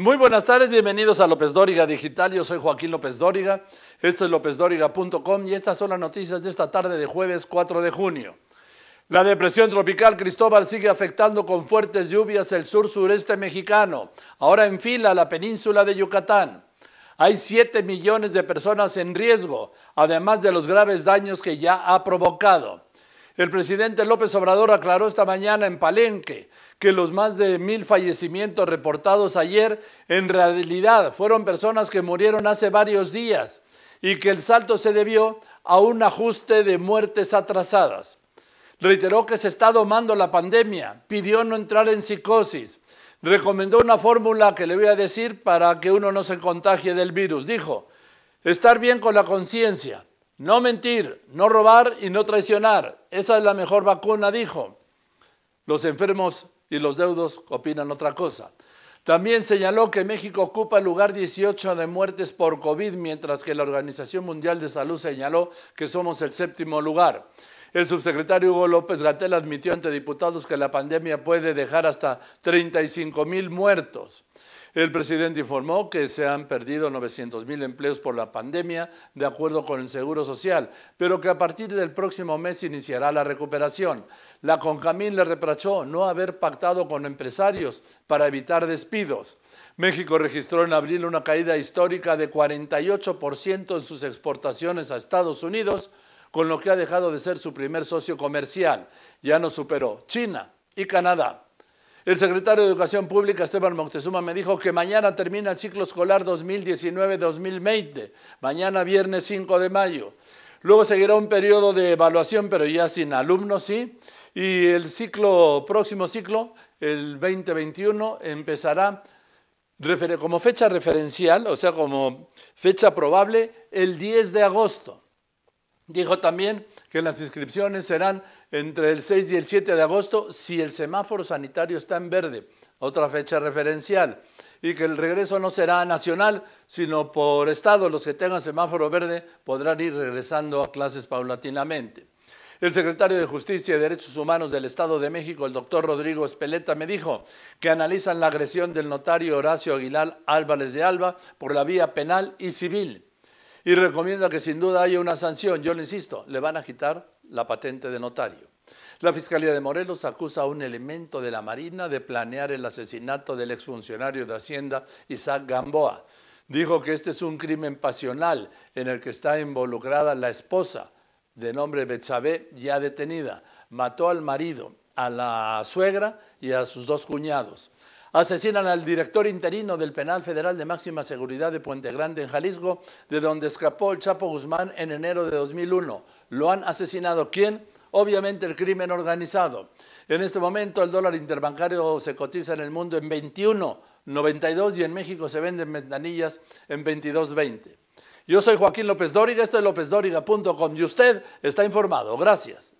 Muy buenas tardes, bienvenidos a López Dóriga Digital. Yo soy Joaquín López Dóriga. Esto es lópezdóriga.com y estas son las noticias de esta tarde de jueves 4 de junio. La depresión tropical Cristóbal sigue afectando con fuertes lluvias el sur-sureste mexicano, ahora en fila la península de Yucatán. Hay 7 millones de personas en riesgo, además de los graves daños que ya ha provocado. El presidente López Obrador aclaró esta mañana en Palenque que los más de mil fallecimientos reportados ayer en realidad fueron personas que murieron hace varios días y que el salto se debió a un ajuste de muertes atrasadas. Reiteró que se está domando la pandemia, pidió no entrar en psicosis, recomendó una fórmula que le voy a decir para que uno no se contagie del virus. Dijo, estar bien con la conciencia, no mentir, no robar y no traicionar. Esa es la mejor vacuna, dijo. Los enfermos y los deudos opinan otra cosa. También señaló que México ocupa el lugar 18 de muertes por COVID, mientras que la Organización Mundial de Salud señaló que somos el séptimo lugar. El subsecretario Hugo López Gatel admitió ante diputados que la pandemia puede dejar hasta 35 mil muertos. El presidente informó que se han perdido 900.000 empleos por la pandemia, de acuerdo con el Seguro Social, pero que a partir del próximo mes iniciará la recuperación. La Concamín le reprochó no haber pactado con empresarios para evitar despidos. México registró en abril una caída histórica de 48% en sus exportaciones a Estados Unidos, con lo que ha dejado de ser su primer socio comercial. Ya no superó China y Canadá. El secretario de Educación Pública, Esteban Moctezuma, me dijo que mañana termina el ciclo escolar 2019-2020, mañana viernes 5 de mayo. Luego seguirá un periodo de evaluación, pero ya sin alumnos, sí. Y el ciclo, próximo ciclo, el 2021, empezará como fecha referencial, o sea, como fecha probable, el 10 de agosto. Dijo también que las inscripciones serán entre el 6 y el 7 de agosto si el semáforo sanitario está en verde, otra fecha referencial, y que el regreso no será nacional, sino por estado. Los que tengan semáforo verde podrán ir regresando a clases paulatinamente. El secretario de Justicia y Derechos Humanos del Estado de México, el doctor Rodrigo Espeleta, me dijo que analizan la agresión del notario Horacio Aguilar Álvarez de Alba por la vía penal y civil y recomienda que sin duda haya una sanción. Yo le insisto, le van a quitar la patente de notario. La Fiscalía de Morelos acusa a un elemento de la Marina de planear el asesinato del exfuncionario de Hacienda Isaac Gamboa. Dijo que este es un crimen pasional en el que está involucrada la esposa, de nombre Betsabé, ya detenida. Mató al marido, a la suegra y a sus dos cuñados. Asesinan al director interino del Penal Federal de Máxima Seguridad de Puente Grande, en Jalisco, de donde escapó el Chapo Guzmán en enero de 2001. Lo han asesinado. ¿Quién? Obviamente el crimen organizado. En este momento el dólar interbancario se cotiza en el mundo en 21.92 y en México se venden ventanillas en 22.20. Yo soy Joaquín López Dóriga, esto es lópezdóriga.com y usted está informado. Gracias.